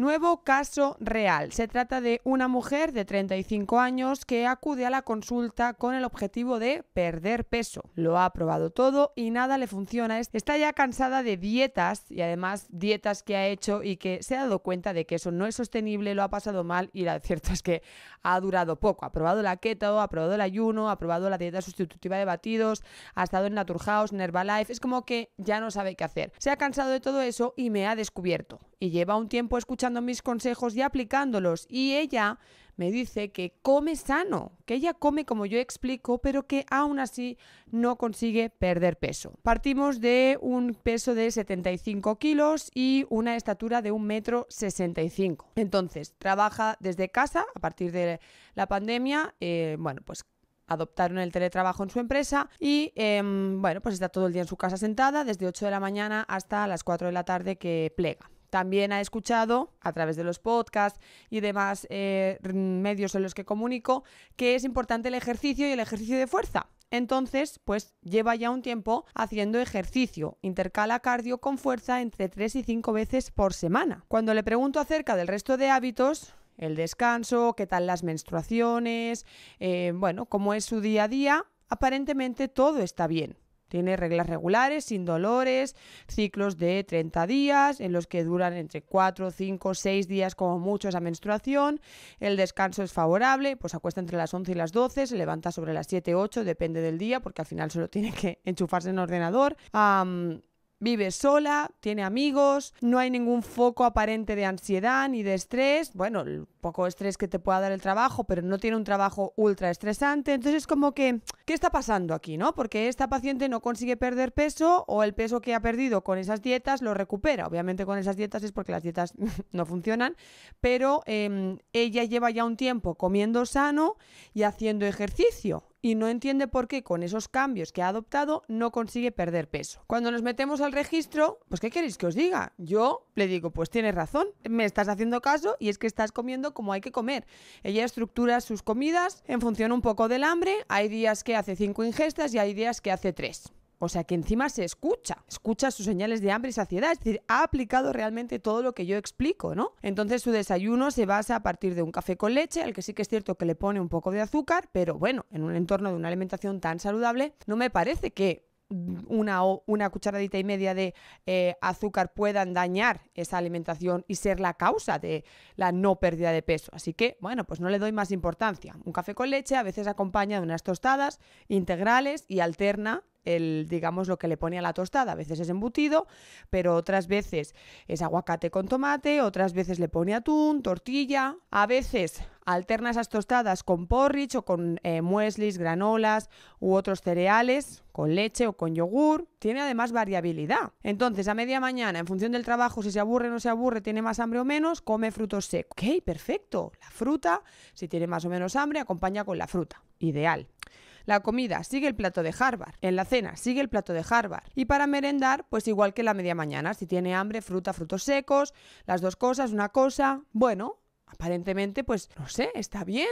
Nuevo caso real. Se trata de una mujer de 35 años que acude a la consulta con el objetivo de perder peso. Lo ha probado todo y nada le funciona. Está ya cansada de dietas y además dietas que ha hecho y que se ha dado cuenta de que eso no es sostenible, lo ha pasado mal y la cierto es que ha durado poco. Ha probado la keto, ha probado el ayuno, ha probado la dieta sustitutiva de batidos, ha estado en Naturhaus, Life... es como que ya no sabe qué hacer. Se ha cansado de todo eso y me ha descubierto y lleva un tiempo escuchando mis consejos y aplicándolos y ella me dice que come sano, que ella come como yo explico, pero que aún así no consigue perder peso. Partimos de un peso de 75 kilos y una estatura de 1,65 metro Entonces, trabaja desde casa a partir de la pandemia, eh, bueno, pues adoptaron el teletrabajo en su empresa y em, bueno, pues está todo el día en su casa sentada desde 8 de la mañana hasta las 4 de la tarde que plega. También ha escuchado, a través de los podcasts y demás eh, medios en los que comunico, que es importante el ejercicio y el ejercicio de fuerza. Entonces, pues lleva ya un tiempo haciendo ejercicio. Intercala cardio con fuerza entre 3 y 5 veces por semana. Cuando le pregunto acerca del resto de hábitos, el descanso, qué tal las menstruaciones, eh, bueno, cómo es su día a día, aparentemente todo está bien. Tiene reglas regulares, sin dolores, ciclos de 30 días, en los que duran entre 4, 5, 6 días como mucho esa menstruación. El descanso es favorable, pues acuesta entre las 11 y las 12, se levanta sobre las 7, 8, depende del día, porque al final solo tiene que enchufarse en el ordenador. Vive sola, tiene amigos, no hay ningún foco aparente de ansiedad ni de estrés. Bueno, el poco estrés que te pueda dar el trabajo, pero no tiene un trabajo ultra estresante. Entonces es como que, ¿qué está pasando aquí, no? Porque esta paciente no consigue perder peso o el peso que ha perdido con esas dietas lo recupera. Obviamente con esas dietas es porque las dietas no funcionan, pero em, ella lleva ya un tiempo comiendo sano y haciendo ejercicio y no entiende por qué con esos cambios que ha adoptado no consigue perder peso. Cuando nos metemos al registro, pues ¿qué queréis que os diga? Yo le digo, pues tienes razón, me estás haciendo caso y es que estás comiendo como hay que comer. Ella estructura sus comidas en función un poco del hambre, hay días que hace cinco ingestas y hay días que hace tres. O sea que encima se escucha, escucha sus señales de hambre y saciedad, es decir, ha aplicado realmente todo lo que yo explico, ¿no? Entonces su desayuno se basa a partir de un café con leche, al que sí que es cierto que le pone un poco de azúcar, pero bueno, en un entorno de una alimentación tan saludable, no me parece que una, una cucharadita y media de eh, azúcar puedan dañar esa alimentación y ser la causa de la no pérdida de peso. Así que, bueno, pues no le doy más importancia. Un café con leche a veces acompaña de unas tostadas integrales y alterna el, digamos, lo que le pone a la tostada. A veces es embutido, pero otras veces es aguacate con tomate, otras veces le pone atún, tortilla, a veces Alterna esas tostadas con porridge o con eh, mueslis, granolas u otros cereales, con leche o con yogur. Tiene además variabilidad. Entonces, a media mañana, en función del trabajo, si se aburre o no se aburre, tiene más hambre o menos, come frutos secos. Ok, perfecto. La fruta, si tiene más o menos hambre, acompaña con la fruta. Ideal. La comida sigue el plato de Harvard. En la cena sigue el plato de Harvard. Y para merendar, pues igual que la media mañana, si tiene hambre, fruta, frutos secos, las dos cosas, una cosa. Bueno, aparentemente, pues no sé, está bien.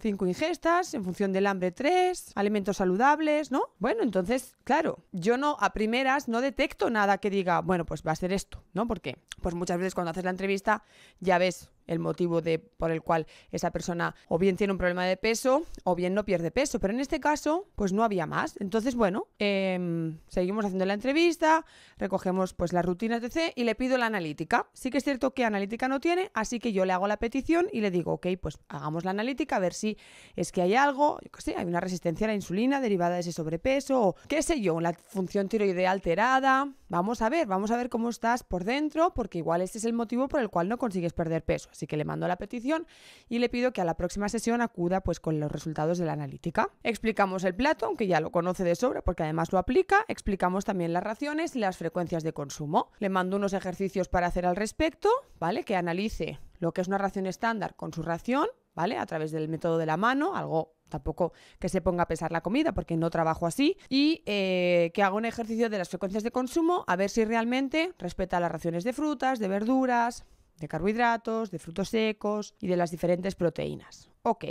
Cinco ingestas, en función del hambre tres, alimentos saludables, ¿no? Bueno, entonces, claro, yo no, a primeras, no detecto nada que diga, bueno, pues va a ser esto, ¿no? Porque, pues muchas veces cuando haces la entrevista ya ves el motivo de, por el cual esa persona o bien tiene un problema de peso o bien no pierde peso. Pero en este caso, pues no había más. Entonces, bueno, em, seguimos haciendo la entrevista, recogemos pues las rutinas de C y le pido la analítica. Sí que es cierto que analítica no tiene, así que yo le hago la petición y le digo, ok, pues hagamos la analítica, a ver si es que hay algo, yo sé, hay una resistencia a la insulina derivada de ese sobrepeso o qué sé yo, la función tiroidea alterada. Vamos a ver, vamos a ver cómo estás por dentro, porque igual este es el motivo por el cual no consigues perder peso. Así que le mando la petición y le pido que a la próxima sesión acuda pues con los resultados de la analítica. Explicamos el plato, aunque ya lo conoce de sobra porque además lo aplica, explicamos también las raciones y las frecuencias de consumo. Le mando unos ejercicios para hacer al respecto, ¿vale? Que analice lo que es una ración estándar con su ración, ¿vale? A través del método de la mano, algo tampoco que se ponga a pesar la comida porque no trabajo así y eh, que haga un ejercicio de las frecuencias de consumo a ver si realmente respeta las raciones de frutas, de verduras, de carbohidratos, de frutos secos y de las diferentes proteínas. Ok,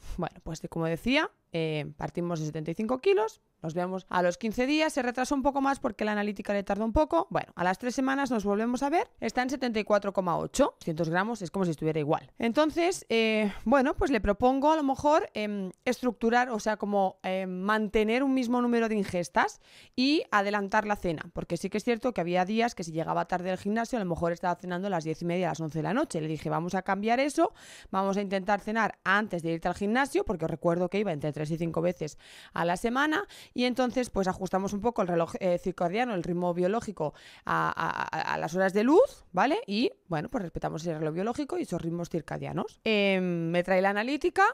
bueno, pues como decía, eh, partimos de 75 kilos, nos vemos a los 15 días, se retrasó un poco más porque la analítica le tardó un poco. Bueno, a las 3 semanas nos volvemos a ver, está en 74,8, 100 gramos, es como si estuviera igual. Entonces, eh, bueno, pues le propongo a lo mejor em, estructurar, o sea, como em, mantener un mismo número de ingestas y adelantar la cena, porque sí que es cierto que había días que si llegaba tarde al gimnasio, a lo mejor estaba cenando a las 10 y media, a las 11 de la noche. Le dije, vamos a cambiar eso, vamos a intentar cenar antes de irte al gimnasio, porque os recuerdo que iba entre 3 y 5 veces a la semana y entonces pues ajustamos un poco el reloj eh, circadiano, el ritmo biológico a, las horas de luz, ¿vale? Y bueno, pues respetamos el reloj biológico y esos ritmos circadianos. Em, me trae la analítica,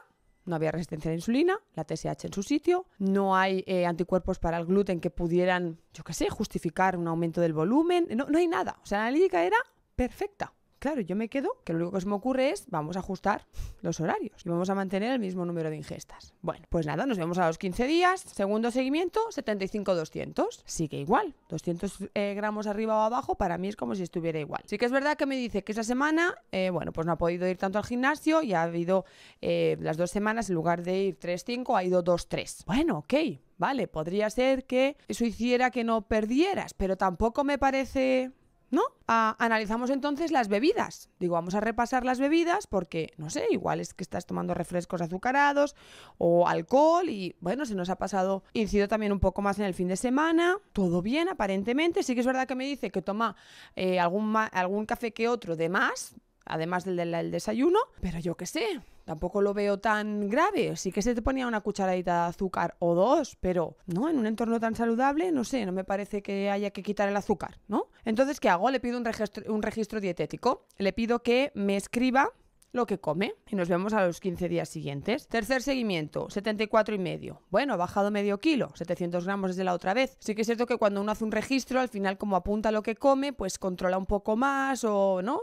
no había resistencia a la insulina, la TSH en su sitio, no hay eh, anticuerpos para el gluten que pudieran, yo qué sé, justificar un aumento del volumen, no, no hay nada. O sea, la analítica era perfecta. Claro, yo me quedo, que lo único que se me ocurre es, vamos a ajustar los horarios y vamos a mantener el mismo número de ingestas. Bueno, pues nada, nos vemos a los 15 días, segundo seguimiento, 75-200. Sigue igual, 200 eh, gramos arriba o abajo, para mí es como si estuviera igual. Sí que es verdad que me dice que esa semana, eh, bueno, pues no ha podido ir tanto al gimnasio y ha habido eh, las dos semanas, en lugar de ir 3-5, ha ido 2-3. Bueno, ok, vale, podría ser que eso hiciera que no perdieras, pero tampoco me parece ¿no? Ah, analizamos entonces las bebidas. Digo, vamos a repasar las bebidas porque, no sé, igual es que estás tomando refrescos azucarados o alcohol y, bueno, se nos ha pasado, incido también un poco más en el fin de semana, todo bien aparentemente. Sí que es verdad que me dice que toma eh, algún, café que otro de más, además del desayuno, pero yo qué sé, tampoco lo veo tan grave. Sí que se te ponía una cucharadita de azúcar o dos, pero no, en un entorno tan saludable, no sé, no me parece que haya que quitar el azúcar, ¿no? Entonces, ¿qué hago? Le pido un registro, dietético, le pido que me escriba lo que come y nos vemos a los 15 días siguientes. Tercer seguimiento, 74 y medio. Bueno, ha bajado medio kilo, 700 gramos desde la otra vez. Sí que es cierto que cuando uno hace un registro, al final como apunta lo que come, pues controla un poco más o no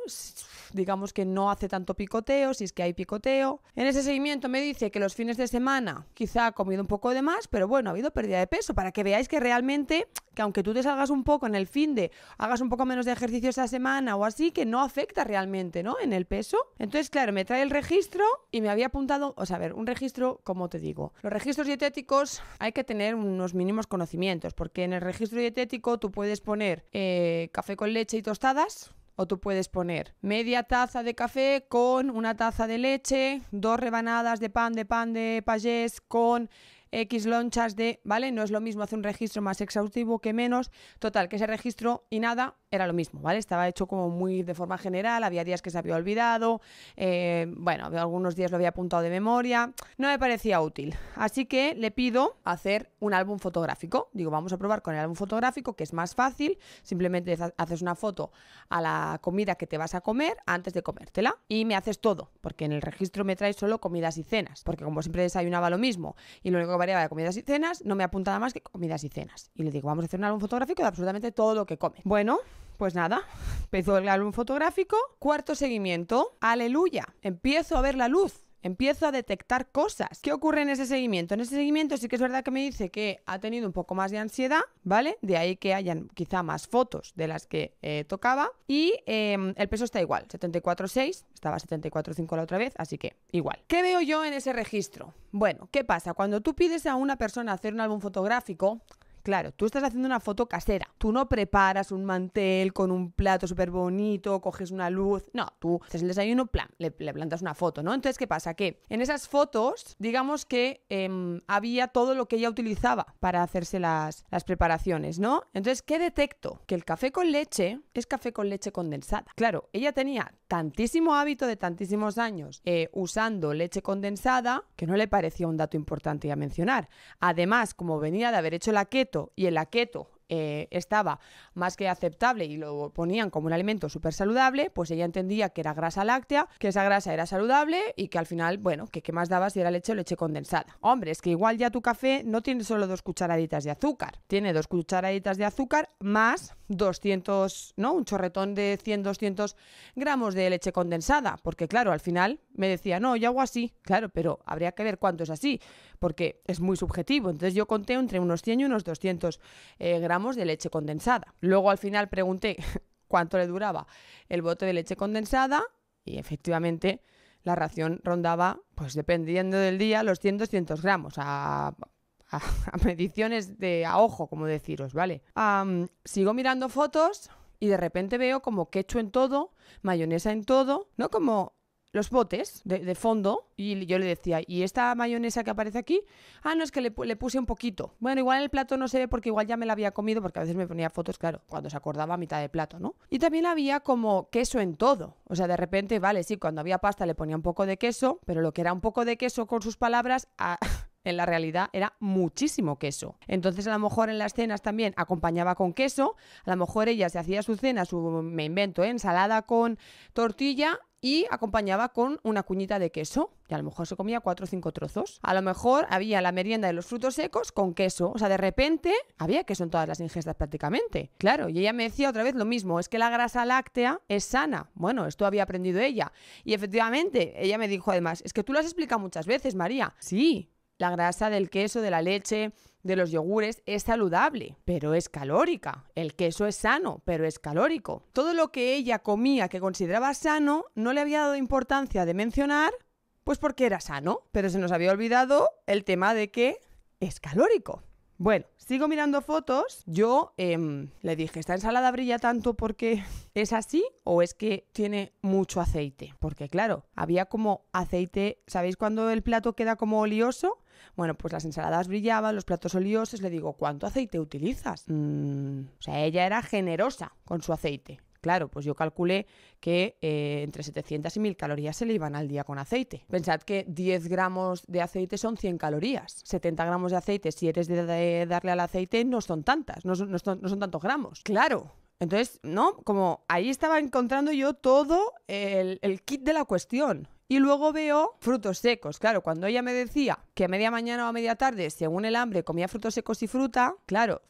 digamos que no hace tanto picoteo, si es que hay picoteo. En ese seguimiento me dice que los fines de semana quizá ha comido un poco de más, pero bueno, ha habido pérdida de peso, para que veáis que realmente, que aunque tú te salgas un poco en el fin de, hagas un poco menos de ejercicio esa semana o así, que no afecta realmente, ¿no? En el peso. Entonces, claro, me trae el registro y me había apuntado, o sea, a ver, un registro, como te digo, los registros dietéticos hay que tener unos mínimos conocimientos, porque en el registro dietético tú puedes poner eh, café con leche y tostadas, o tú puedes poner media taza de café con una taza de leche, dos rebanadas de pan de pan de payés con X lonchas de, ¿vale? No es lo mismo hacer un registro más exhaustivo que menos. Total, que ese registro y nada, era lo mismo, ¿vale? Estaba hecho como muy de forma general, había días que se había olvidado, eh, bueno, algunos días lo había apuntado de memoria, no me parecía útil. Así que le pido hacer un álbum fotográfico. Digo, vamos a probar con el álbum fotográfico, que es más fácil, simplemente haces una foto a la comida que te vas a comer antes de comértela y me haces todo, porque en el registro me traes solo comidas y cenas, porque como siempre desayunaba lo mismo y lo único que variaba era comidas y cenas, no me apuntaba más que comidas y cenas. Y le digo, vamos a hacer un álbum fotográfico de absolutamente todo lo que come. Bueno, pues nada, empezó el álbum fotográfico. Cuarto seguimiento, aleluya, empiezo a ver la luz. Empiezo a detectar cosas. ¿Qué ocurre en ese seguimiento? En ese seguimiento sí que es verdad que me dice que ha tenido un poco más de ansiedad, ¿vale? De ahí que hayan quizá más fotos de las que eh, tocaba. Y em, el peso está igual, 74,6. Estaba 74,5 la otra vez, así que igual. ¿Qué veo yo en ese registro? Bueno, ¿qué pasa? Cuando tú pides a una persona hacer un álbum fotográfico, Claro, tú estás haciendo una foto casera. Tú no preparas un mantel con un plato súper bonito, coges una luz. No, tú haces el desayuno, plan, le, plantas una foto, ¿no? Entonces, ¿qué pasa? Que en esas fotos, digamos que em, había todo lo que ella utilizaba para hacerse las, las preparaciones, ¿no? Entonces, ¿qué detecto? Que el café con leche es café con leche condensada. Claro, ella tenía tantísimo hábito de tantísimos años eh, usando leche condensada que no le parecía un dato importante a mencionar. Además, como venía de haber hecho la keto y el la keto eh, estaba más que aceptable y lo ponían como un alimento súper saludable, pues ella entendía que era grasa láctea, que esa grasa era saludable y que al final, bueno, que qué más daba si era leche o leche condensada. Hombre, es que igual ya tu café no tiene solo dos cucharaditas de azúcar, tiene dos cucharaditas de azúcar más 200, ¿no? Un chorretón de 100, 200 gramos de leche condensada, porque claro, al final me decía, no, yo hago así, claro, pero habría que ver cuánto es así, porque es muy subjetivo. Entonces yo conté entre unos 100 y unos 200 eh, gramos de leche condensada. Luego al final pregunté cuánto le duraba el bote de leche condensada y efectivamente la ración rondaba, pues dependiendo del día, los 100, 200 gramos. A, a, mediciones de a ojo, como deciros, ¿vale? sigo mirando fotos y de repente veo como quecho en todo, mayonesa en todo, ¿no? Como los botes de, fondo y yo le decía, ¿y esta mayonesa que aparece aquí? Ah, no, es que le, le, puse un poquito. Bueno, igual el plato no se ve porque igual ya me la había comido, porque a veces me ponía fotos, claro, cuando se acordaba a mitad de plato, ¿no? Y también había como queso en todo. O sea, de repente, vale, sí, cuando había pasta le ponía un poco de queso, pero lo que era un poco de queso con sus palabras... Ah, en la realidad era muchísimo queso. Entonces a lo mejor en las cenas también acompañaba con queso, a lo mejor ella se hacía su cena, su, me invento, ¿eh? ensalada con tortilla y acompañaba con una cuñita de queso. Y a lo mejor se comía cuatro o cinco trozos. A lo mejor había la merienda de los frutos secos con queso. O sea, de repente había queso en todas las ingestas prácticamente. Claro, y ella me decía otra vez lo mismo, es que la grasa láctea es sana. Bueno, esto había aprendido ella. Y efectivamente, ella me dijo además, es que tú lo has explicado muchas veces, María. Sí, la grasa del queso, de la leche, de los yogures es saludable, pero es calórica. El queso es sano, pero es calórico. Todo lo que ella comía que consideraba sano no le había dado importancia de mencionar, pues porque era sano, pero se nos había olvidado el tema de que es calórico. Bueno, sigo mirando fotos. Yo em, le dije, ¿esta ensalada brilla tanto porque es así o es que tiene mucho aceite? Porque claro, había como aceite, ¿sabéis cuando el plato queda como oleoso? Bueno, pues las ensaladas brillaban, los platos oliosos. Le digo, ¿cuánto aceite utilizas? Mm, o sea, ella era generosa con su aceite. Claro, pues yo calculé que eh, entre 700 y 1000 calorías se le iban al día con aceite. Pensad que 10 gramos de aceite son 100 calorías. 70 gramos de aceite, si eres de, darle al aceite, no son tantas, no son, tantos gramos. Claro, entonces, ¿no? Como ahí estaba encontrando yo todo el, el, kit de la cuestión. Y luego veo frutos secos. Claro, cuando ella me decía que a media mañana o a media tarde, según el hambre, comía frutos secos y fruta, claro,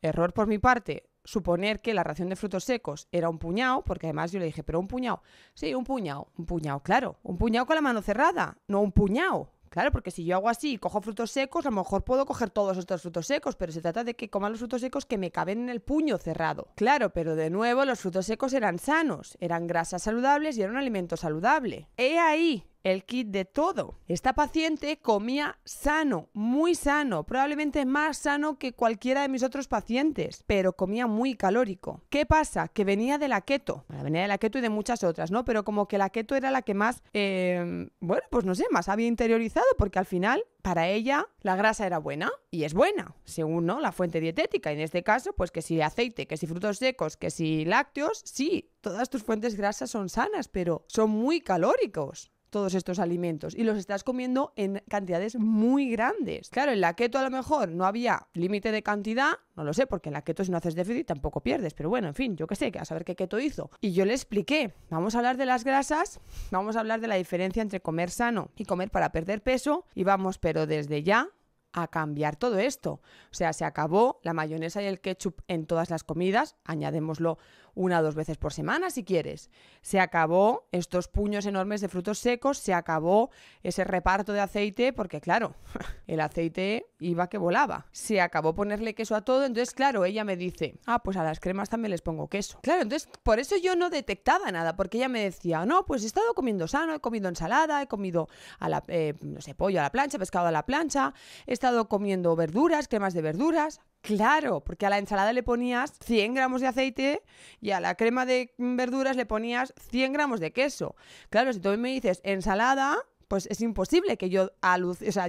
error por mi parte, suponer que la ración de frutos secos era un puñado, porque además yo le dije, pero un puñado. Sí, un puñado, un puñado, claro, un puñado con la mano cerrada, no un puñado. Claro, porque si yo hago así y cojo frutos secos, a lo mejor puedo coger todos estos frutos secos, pero se trata de que coman los frutos secos que me caben en el puño cerrado. Claro, pero de nuevo los frutos secos eran sanos, eran grasas saludables y era un alimento saludable. He ahí el kit de todo. Esta paciente comía sano, muy sano, probablemente más sano que cualquiera de mis otros pacientes, pero comía muy calórico. ¿Qué pasa? Que venía de la keto, venía de la keto y de muchas otras, ¿no? Pero como que la keto era la que más, em, bueno, pues no sé, más había interiorizado, porque al final para ella la grasa era buena y es buena, según ¿no? la fuente dietética. en este caso, pues que si aceite, que si frutos secos, que si lácteos, sí, todas tus fuentes grasas son sanas, pero son muy calóricos todos estos alimentos y los estás comiendo en cantidades muy grandes. Claro, en la keto a lo mejor no había límite de cantidad, no lo sé, porque en la keto si no haces déficit tampoco pierdes, pero bueno, en fin, yo qué sé, a saber qué keto hizo. Y yo le expliqué, vamos a hablar de las grasas, vamos a hablar de la diferencia entre comer sano y comer para perder peso y vamos, pero desde ya a cambiar todo esto. O sea, se acabó la mayonesa y el ketchup en todas las comidas, añadémoslo una o dos veces por semana si quieres. Se acabó estos puños enormes de frutos secos, se acabó ese reparto de aceite, porque claro, el aceite iba que volaba. Se acabó ponerle queso a todo, entonces claro, ella me dice, ah, pues a las cremas también les pongo queso. Claro, entonces por eso yo no detectaba nada, porque ella me decía, no, pues he estado comiendo sano, he comido ensalada, he comido, a la, eh, no sé, pollo a la plancha, pescado a la plancha, he estado comiendo verduras, cremas de verduras. Claro, porque a la ensalada le ponías 100 gramos de aceite y a la crema de verduras le ponías 100 gramos de queso. Claro, si tú me dices ensalada, pues es imposible que yo,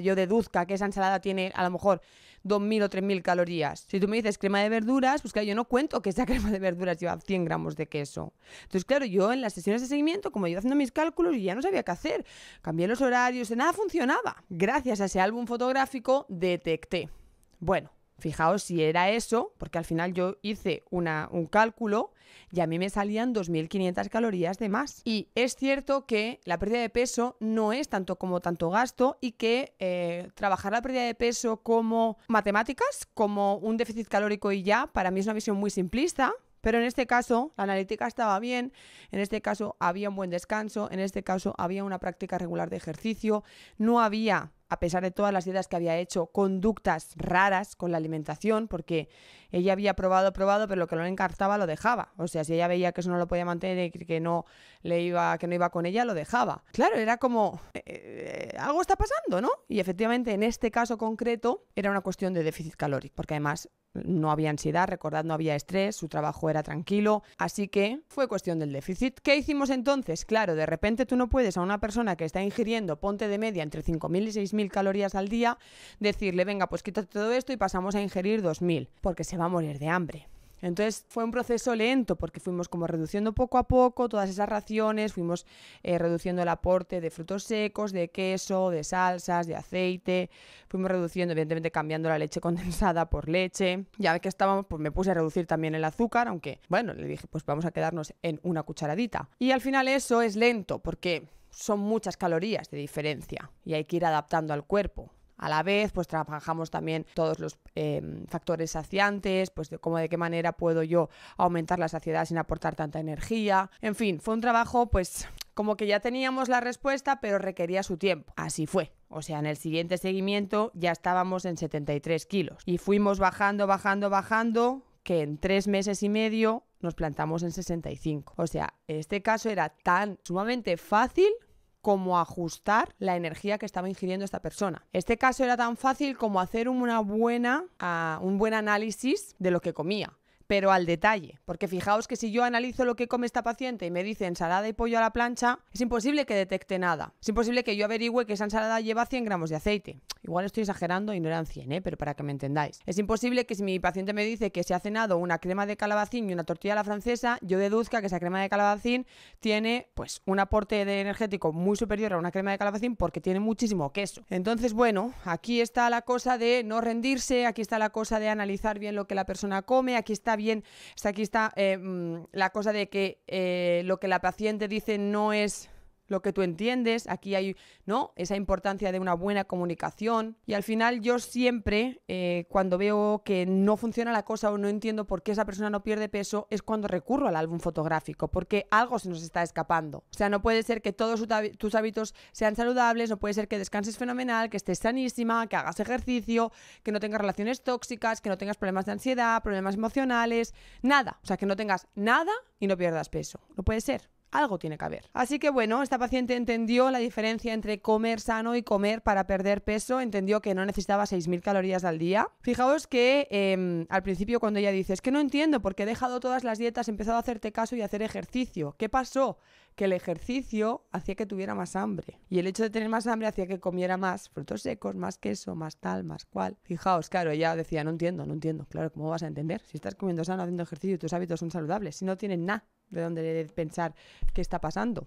yo deduzca que esa ensalada tiene a lo mejor 2.000 o 3.000 calorías. Si tú me dices crema de verduras, pues claro, yo no cuento que esa crema de verduras lleva 100 gramos de queso. Entonces, claro, yo en las sesiones de seguimiento, como yo haciendo mis cálculos, y ya no sabía qué hacer. Cambié los horarios, nada funcionaba. Gracias a ese álbum fotográfico, detecté. Bueno, Fijaos si era eso, porque al final yo hice un cálculo y a mí me salían 2.500 calorías de más. Y es cierto que la pérdida de peso no es tanto como tanto gasto y que eh, trabajar la pérdida de peso como matemáticas, como un déficit calórico y ya, para mí es una visión muy simplista. Pero en este caso la analítica estaba bien, en este caso había un buen descanso, en este caso había una práctica regular de ejercicio, no había a pesar de todas las dietas que había hecho, conductas raras con la alimentación, porque ella había probado, probado, pero lo que no le encartaba lo dejaba. O sea, si ella veía que eso no lo podía mantener y que no le iba, que no iba con ella, lo dejaba. Claro, era como eh, eh, algo está pasando, ¿no? Y efectivamente, en este caso concreto, era una cuestión de déficit calórico, porque además no había ansiedad, recordad, no había estrés, su trabajo era tranquilo, así que fue cuestión del déficit. ¿Qué hicimos entonces? Claro, de repente tú no puedes a una persona que está ingiriendo, ponte de media, entre 5.000 y 6.000 calorías al día, decirle, venga, pues quítate todo esto y pasamos a ingerir 2.000, porque se va a morir de hambre. Entonces fue un proceso lento porque fuimos como reduciendo poco a poco todas esas raciones, fuimos eh, reduciendo el aporte de frutos secos, de queso, de salsas, de aceite, fuimos reduciendo, evidentemente cambiando la leche condensada por leche. Ya que estábamos, pues me puse a reducir también el azúcar, aunque bueno, le dije, pues vamos a quedarnos en una cucharadita. Y al final eso es lento porque son muchas calorías de diferencia y hay que ir adaptando al cuerpo. A la vez, pues trabajamos también todos los em, factores saciantes, pues de cómo de qué manera puedo yo aumentar la saciedad sin aportar tanta energía. En fin, fue un trabajo pues como que ya teníamos la respuesta, pero requería su tiempo. Así fue. O sea, en el siguiente seguimiento ya estábamos en 73 kilos y fuimos bajando, bajando, bajando, que en tres meses y medio nos plantamos en 65. O sea, este caso era tan sumamente fácil cómo ajustar la energía que estaba ingiriendo esta persona. Este caso era tan fácil como hacer una buena, ah, un buen análisis de lo que comía pero al detalle. Porque fijaos que si yo analizo lo que come esta paciente y me dice ensalada y pollo a la plancha, es imposible que detecte nada. Es imposible que yo averigüe que esa ensalada lleva 100 gramos de aceite. Igual estoy exagerando y no eran 100, ¿eh? pero para que me entendáis. Es imposible que si mi paciente me dice que se ha cenado una crema de calabacín y una tortilla a la francesa, yo deduzca que esa crema de calabacín tiene pues un aporte de energético muy superior a una crema de calabacín porque tiene muchísimo queso. Entonces, bueno, aquí está la cosa de no rendirse, aquí está la cosa de analizar bien lo que la persona come, aquí está bien bien, aquí está eh, mm, la cosa de que eh, lo que la paciente dice no es lo que tú entiendes, aquí hay ¿no? esa importancia de una buena comunicación y al final yo siempre eh, cuando veo que no funciona la cosa o no entiendo por qué esa persona no pierde peso es cuando recurro al álbum fotográfico porque algo se nos está escapando. O sea, no puede ser que todos tus hábitos sean saludables, no puede ser que descanses fenomenal, que estés sanísima, que hagas ejercicio, que no tengas relaciones tóxicas, que no tengas problemas de ansiedad, problemas emocionales, nada. O sea, que no tengas nada y no pierdas peso. No puede ser algo tiene que haber. Así que bueno, esta paciente entendió la diferencia entre comer sano y comer para perder peso, entendió que no necesitaba 6.000 calorías al día. Fijaos que em, al principio cuando ella dice, es que no entiendo porque he dejado todas las dietas, he empezado a hacerte caso y a hacer ejercicio. ¿Qué pasó? Que el ejercicio hacía que tuviera más hambre y el hecho de tener más hambre hacía que comiera más frutos secos, más queso, más tal, más cual. Fijaos, claro, ella decía, no entiendo, no entiendo. Claro, ¿cómo vas a entender? Si estás comiendo sano, haciendo ejercicio y tus hábitos son saludables, si no tienen nada de dónde pensar qué está pasando.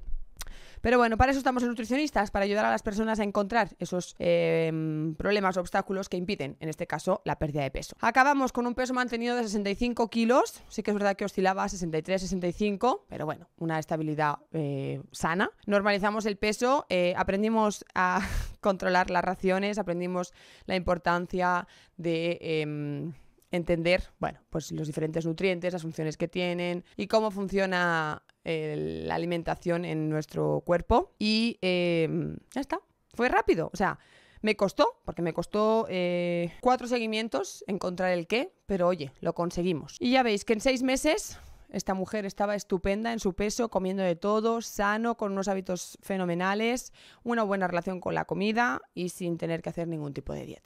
Pero bueno, para eso estamos en nutricionistas, para ayudar a las personas a encontrar esos em, problemas obstáculos que impiden, en este caso, la pérdida de peso. Acabamos con un peso mantenido de 65 kilos, sí que es verdad que oscilaba a 63-65, pero bueno, una estabilidad eh, sana. Normalizamos el peso, eh, aprendimos a controlar las raciones, aprendimos la importancia de em, entender, bueno, pues los diferentes nutrientes, las funciones que tienen y cómo funciona eh, la alimentación en nuestro cuerpo. Y em, ya está, fue rápido, o sea, me costó, porque me costó eh, cuatro seguimientos encontrar el qué, pero oye, lo conseguimos. Y ya veis que en seis meses esta mujer estaba estupenda en su peso, comiendo de todo, sano, con unos hábitos fenomenales, una buena relación con la comida y sin tener que hacer ningún tipo de dieta.